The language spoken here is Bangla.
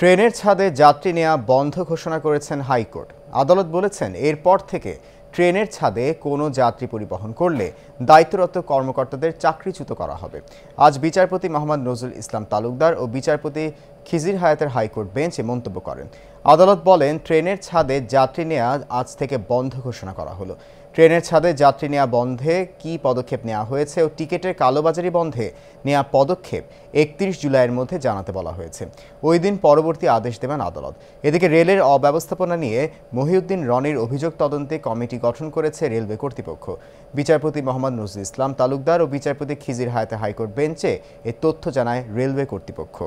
ট্রেনের ছাদে যাত্রী নেওয়া বন্ধ ঘোষণা করেছেন হাইকোর্ট আদালত বলেছেন এরপর থেকে ট্রেনের ছাদে কোনো যাত্রী পরিবহন করলে দায়িত্বরত কর্মকর্তাদের চাকরিচ্যুত করা হবে আজ বিচারপতি মোহাম্মদ নজরুল ইসলাম তালুকদার ও বিচারপতি খিজির হায়াতের হাইকোর্ট বেঞ্চে মন্তব্য করেন আদালত বলেন ট্রেনের ছাদে যাত্রী নেওয়া আজ থেকে বন্ধ ঘোষণা করা হলো ট্রেনের ছাদে যাত্রী নেওয়া বন্ধে কি পদক্ষেপ নেওয়া হয়েছে ও টিকিটের কালোবাজারি বন্ধে নেওয়া পদক্ষেপ একত্রিশ জুলাইয়ের মধ্যে জানাতে বলা হয়েছে ওই দিন পরবর্তী আদেশ দেবেন আদালত এদিকে রেলের অব্যবস্থাপনা নিয়ে মহিউদ্দিন রনির অভিযোগ তদন্তে কমিটি গঠন করেছে রেলওয়ে কর্তৃপক্ষ বিচারপতি মোহাম্মদ নজরুল ইসলাম তালুকদার ও বিচারপতি খিজির হায়াতে হাইকোর্ট বেঞ্চে এ তথ্য জানায় রেলওয়ে কর্তৃপক্ষ